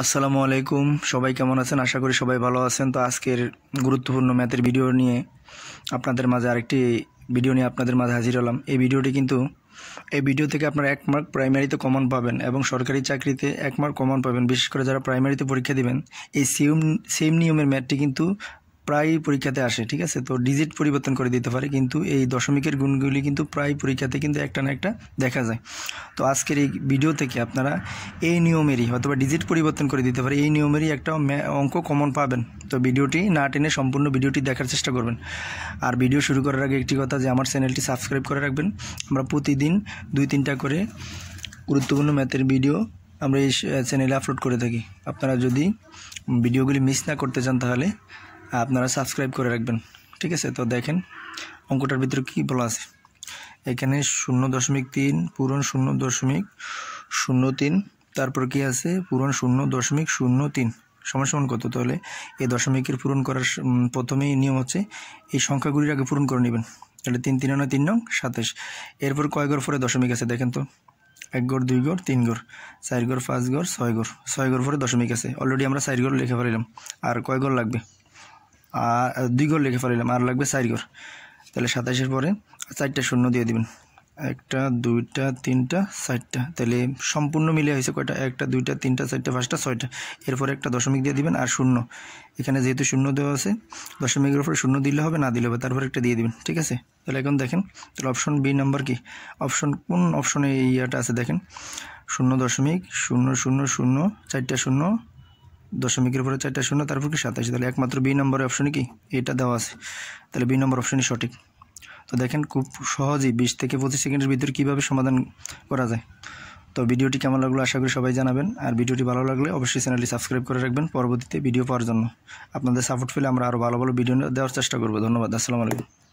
আসসালামু আলাইকুম সবাই কেমন আছেন আশা করি সবাই ভালো আছেন তো আজকের গুরুত্বপূর্ণ ম্যাথের ভিডিও নিয়ে আপনাদের মাঝে আরেকটি ভিডিও নিয়ে আপনাদের মাঝে হাজির হলাম এই ভিডিওটি কিন্তু এই ভিডিও থেকে আপনারা এক মার্ক প্রাইমারিতে কমন পাবেন এবং সরকারি চাকরিতে এক মার্ক কমন পাবেন বিশেষ করে যারা প্রাইমারিতে পরীক্ষা দেবেন এই সেম সেম নিয়মের ম্যাথটি কিন্তু প্রায় পরীক্ষাতে আসে ঠিক আছে তো ডিজিট পরিবর্তন করে দিতে পারে কিন্তু এই দশমিকের গুণগুলি কিন্তু প্রায় পরীক্ষাতে কিন্তু একটা না একটা দেখা যায় তো আজকের এই ভিডিও থেকে আপনারা এই নিয়মেরই অথবা ডিজিট পরিবর্তন করে দিতে পারে এই নিয়মেরই একটা অঙ্ক কমন পাবেন তো ভিডিওটি না টেনে সম্পূর্ণ ভিডিওটি দেখার চেষ্টা করবেন আর ভিডিও শুরু করার আগে একটি কথা যে আমার চ্যানেলটি সাবস্ক্রাইব করে রাখবেন আমরা প্রতিদিন দুই তিনটা করে গুরুত্বপূর্ণ ম্যাথের ভিডিও আমরা এই চ্যানেলে আপলোড করে থাকি আপনারা যদি ভিডিওগুলি মিস না করতে চান তাহলে আপনারা সাবস্ক্রাইব করে রাখবেন ঠিক আছে তো দেখেন অঙ্কটার ভিতরে কী বলা আছে এখানে শূন্য দশমিক তিন পূরণ শূন্য দশমিক শূন্য তিন তারপর কি আছে পূরণ শূন্য দশমিক শূন্য তিন সমান কত তাহলে এই দশমিকের পূরণ করার প্রথমেই নিয়ম হচ্ছে এই সংখ্যাগুলির আগে পূরণ করে নেবেন তাহলে তিন তিন নয় তিন নং সাতাশ এরপর কয় গড় পরে দশমিক আছে দেখেন তো এক গড় দুই গড় তিন গড় চার গড় পাঁচ গড় ছয় গড় ছয় গড় পরে দশমিক আছে অলরেডি আমরা চার গড় লিখে ফেলিলাম আর কয় গড় লাগবে আর দুই ঘর লিখে ফেলিলাম আর লাগবে চার ঘর তাহলে সাতাশের পরে চারটা শূন্য দিয়ে দিবেন একটা দুইটা তিনটা চারটা তাহলে সম্পূর্ণ মিলে হয়েছে কয়টা একটা দুইটা তিনটা চারটা পাঁচটা ছয়টা এরপরে একটা দশমিক দিয়ে দিবেন আর শূন্য এখানে যেহেতু শূন্য দেওয়া আছে দশমিকের উপরে শূন্য দিলে হবে না দিলে হবে তারপর একটা দিয়ে দিবেন ঠিক আছে তাহলে এখন দেখেন তাহলে অপশন বি নাম্বার কি অপশন কোন অপশনে এই ইয়েটা আছে দেখেন শূন্য দশমিক শূন্য শূন্য শূন্য চারটা শূন্য দশমিকের পরে চারটা শূন্য তারপর কি সাতাশ তাহলে একমাত্র বি নম্বরের অপশনে কি এটা দেওয়া আছে তাহলে বি নম্বর অপশনই সঠিক তো দেখেন খুব সহজেই বিশ থেকে পঁচিশ সেকেন্ডের ভিতরে কীভাবে সমাধান করা যায় তো ভিডিওটি কেমন লাগলো আশা করি সবাই জানাবেন আর ভিডিওটি ভালো লাগলে অবশ্যই চ্যানেলটি সাবস্ক্রাইব করে রাখবেন পরবর্তীতে ভিডিও পাওয়ার জন্য আপনাদের সাপোর্ট পেলে আমরা আরও ভালো ভালো ভিডিও দেওয়ার চেষ্টা করবো ধন্যবাদ আসসালামু আলাইকুম